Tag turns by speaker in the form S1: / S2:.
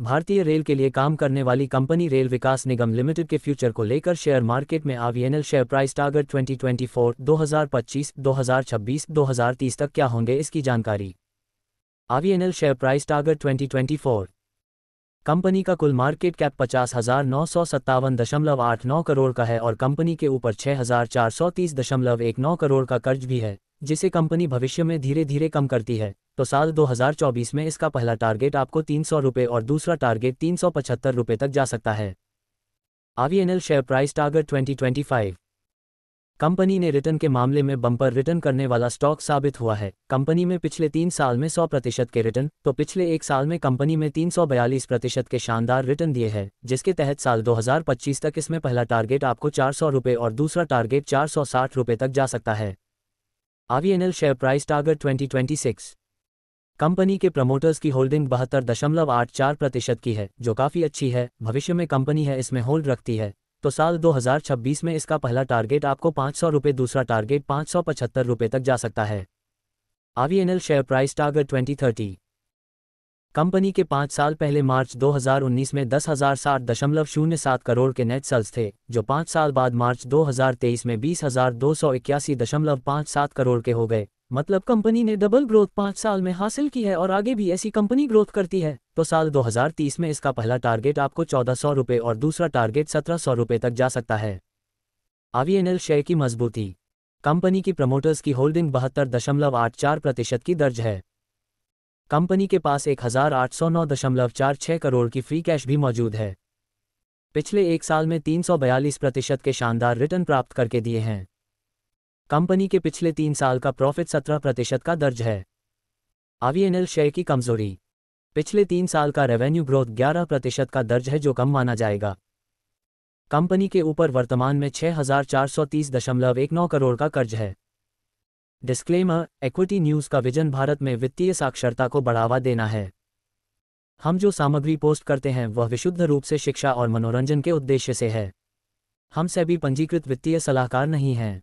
S1: भारतीय रेल के लिए काम करने वाली company rail Vikas Nigam limited के फ्यूचर को लेकर शेयर मार्केट में आवीएनएल शेयर प्राइस टारगेट 2024, 2025, 2026, 2030 तक क्या होंगे इसकी जानकारी RVNL share price target 2024 company का कुल मार्केट कैप पचास हजार नौ सौ सत्तावन दशमलव आठ नौ करोड़ का है और कंपनी के ऊपर छह हजार चार सौ तीस दशमलव एक नौ करोड़ का कर्ज भी है जिसे कंपनी भविष्य में धीरे धीरे कम करती है तो साल 2024 में इसका पहला टारगेट आपको तीन सौ और दूसरा टारगेट तीन सौ तक जा सकता है RVNL share price target 2025 company ने रिटर्न के मामले में बम्पर रिटर्न करने वाला स्टॉक साबित हुआ है कंपनी में पिछले तीन साल में 100 प्रतिशत के रिटर्न तो पिछले एक साल में कंपनी में तीन प्रतिशत के शानदार रिटर्न दिए हैं जिसके तहत साल 2025 तक इसमें पहला टारगेट आपको चार सौ और दूसरा टारगेट चार सौ तक जा सकता है RVNL share price target twenty company के प्रमोटर्स की होल्डिंग बहत्तर दशमलव आठ चार प्रतिशत की है जो काफ़ी अच्छी है भविष्य में कंपनी है इसमें होल्ड रखती है तो साल 2026 में इसका पहला टारगेट आपको पाँच सौ रुपये दूसरा टारगेट पाँच सौ पचहत्तर रुपये तक जा सकता है RVNL share price target thirty company के पाँच साल पहले मार्च 2019 में दस हज़ार साठ दशमलव शून्य सात करोड़ के नेट सेल्स थे जो पाँच साल बाद मार्च 2023 में बीस हज़ार दो सौ इक्यासी दशमलव पांच सात करोड़ के हो गए मतलब कंपनी ने डबल ग्रोथ पाँच साल में हासिल की है और आगे भी ऐसी कंपनी ग्रोथ करती है तो साल 2030 में इसका पहला टारगेट आपको चौदह सौ रुपये और दूसरा टारगेट सत्रह सौ रुपये तक जा सकता है आवीएनएल शेयर की मजबूती कंपनी की प्रमोटर्स की होल्डिंग बहत्तर दशमलव आठ चार प्रतिशत की दर्ज है कंपनी के पास एक हजार आठ सौ नौ दशमलव चार छः करोड़ की फ्री कैश भी मौजूद है पिछले एक साल में तीन सौ बयालीस प्रतिशत के शानदार रिटर्न प्राप्त करके दिए हैं कंपनी के पिछले तीन साल का प्रॉफिट सत्रह प्रतिशत का दर्ज है आवीएनएल शेयर की कमजोरी पिछले तीन साल का रेवेन्यू ग्रोथ ग्यारह प्रतिशत का दर्ज है जो कम माना जाएगा कंपनी के ऊपर वर्तमान में नौ करोड़ का कर्ज है डिस्क्लेमर एक्विटी न्यूज़ का विजन भारत में वित्तीय साक्षरता को बढ़ावा देना है हम जो सामग्री पोस्ट करते हैं वह विशुद्ध रूप से शिक्षा और मनोरंजन के उद्देश्य से है हम सभी पंजीकृत वित्तीय सलाहकार नहीं हैं